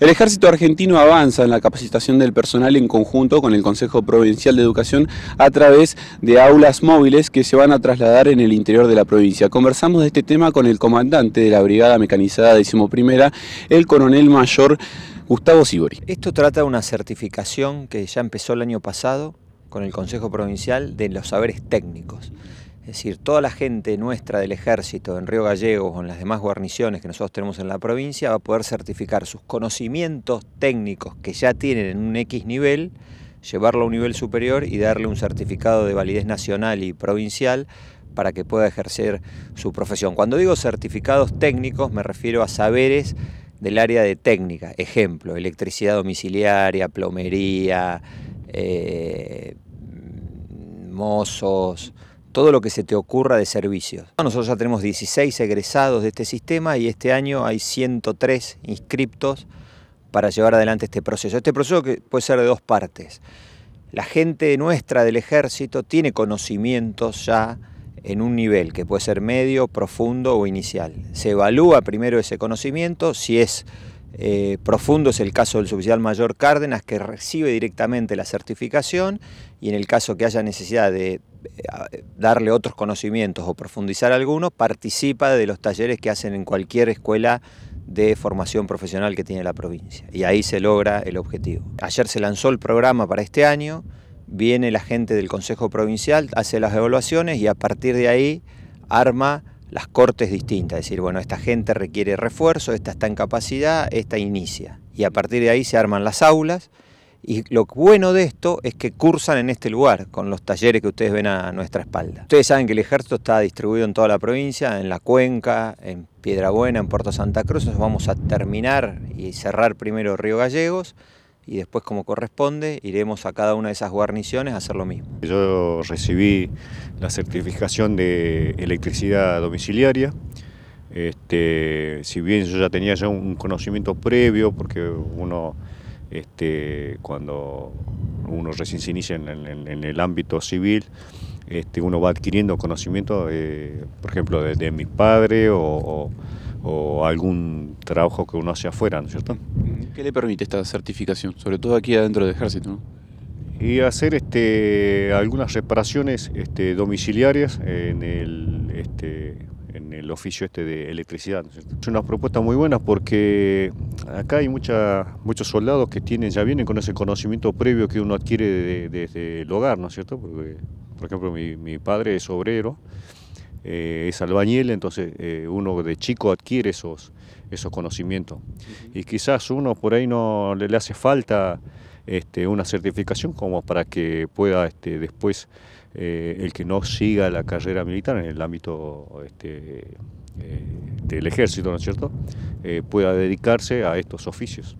El ejército argentino avanza en la capacitación del personal en conjunto con el Consejo Provincial de Educación a través de aulas móviles que se van a trasladar en el interior de la provincia. Conversamos de este tema con el comandante de la Brigada Mecanizada XI, el coronel mayor Gustavo Sibori. Esto trata de una certificación que ya empezó el año pasado con el Consejo Provincial de los saberes técnicos. Es decir, toda la gente nuestra del ejército en Río Gallegos o en las demás guarniciones que nosotros tenemos en la provincia va a poder certificar sus conocimientos técnicos que ya tienen en un X nivel, llevarlo a un nivel superior y darle un certificado de validez nacional y provincial para que pueda ejercer su profesión. Cuando digo certificados técnicos me refiero a saberes del área de técnica, ejemplo, electricidad domiciliaria, plomería, eh, mozos, todo lo que se te ocurra de servicios. Nosotros ya tenemos 16 egresados de este sistema y este año hay 103 inscriptos para llevar adelante este proceso. Este proceso puede ser de dos partes. La gente nuestra del ejército tiene conocimientos ya en un nivel que puede ser medio, profundo o inicial. Se evalúa primero ese conocimiento, si es eh, profundo es el caso del subsidial mayor Cárdenas, que recibe directamente la certificación y en el caso que haya necesidad de eh, darle otros conocimientos o profundizar algunos, participa de los talleres que hacen en cualquier escuela de formación profesional que tiene la provincia. Y ahí se logra el objetivo. Ayer se lanzó el programa para este año, viene la gente del Consejo Provincial, hace las evaluaciones y a partir de ahí arma las cortes distintas, es decir, bueno, esta gente requiere refuerzo, esta está en capacidad, esta inicia. Y a partir de ahí se arman las aulas y lo bueno de esto es que cursan en este lugar, con los talleres que ustedes ven a nuestra espalda. Ustedes saben que el ejército está distribuido en toda la provincia, en la cuenca, en Piedrabuena, en Puerto Santa Cruz, vamos a terminar y cerrar primero Río Gallegos y después como corresponde iremos a cada una de esas guarniciones a hacer lo mismo. Yo recibí la certificación de electricidad domiciliaria, este, si bien yo ya tenía ya un conocimiento previo, porque uno este, cuando uno recién se inicia en, el ámbito civil, este, uno va adquiriendo conocimiento, eh, por ejemplo, de, de mi padre o, o, algún trabajo que uno hace afuera, ¿no es cierto? ¿Qué le permite esta certificación? Sobre todo aquí adentro del ejército, ¿no? Y hacer este, algunas reparaciones este, domiciliarias en el, este, en el oficio este de electricidad. ¿no es, es una propuesta muy buena porque acá hay mucha, muchos soldados que tienen, ya vienen con ese conocimiento previo que uno adquiere desde el hogar, ¿no es cierto? Porque, por ejemplo, mi, mi padre es obrero. Eh, es albañil, entonces eh, uno de chico adquiere esos, esos conocimientos. Y quizás uno por ahí no le, hace falta este, una certificación como para que pueda este, después eh, el que no siga la carrera militar en el ámbito este, del ejército, ¿no es cierto?, pueda dedicarse a estos oficios.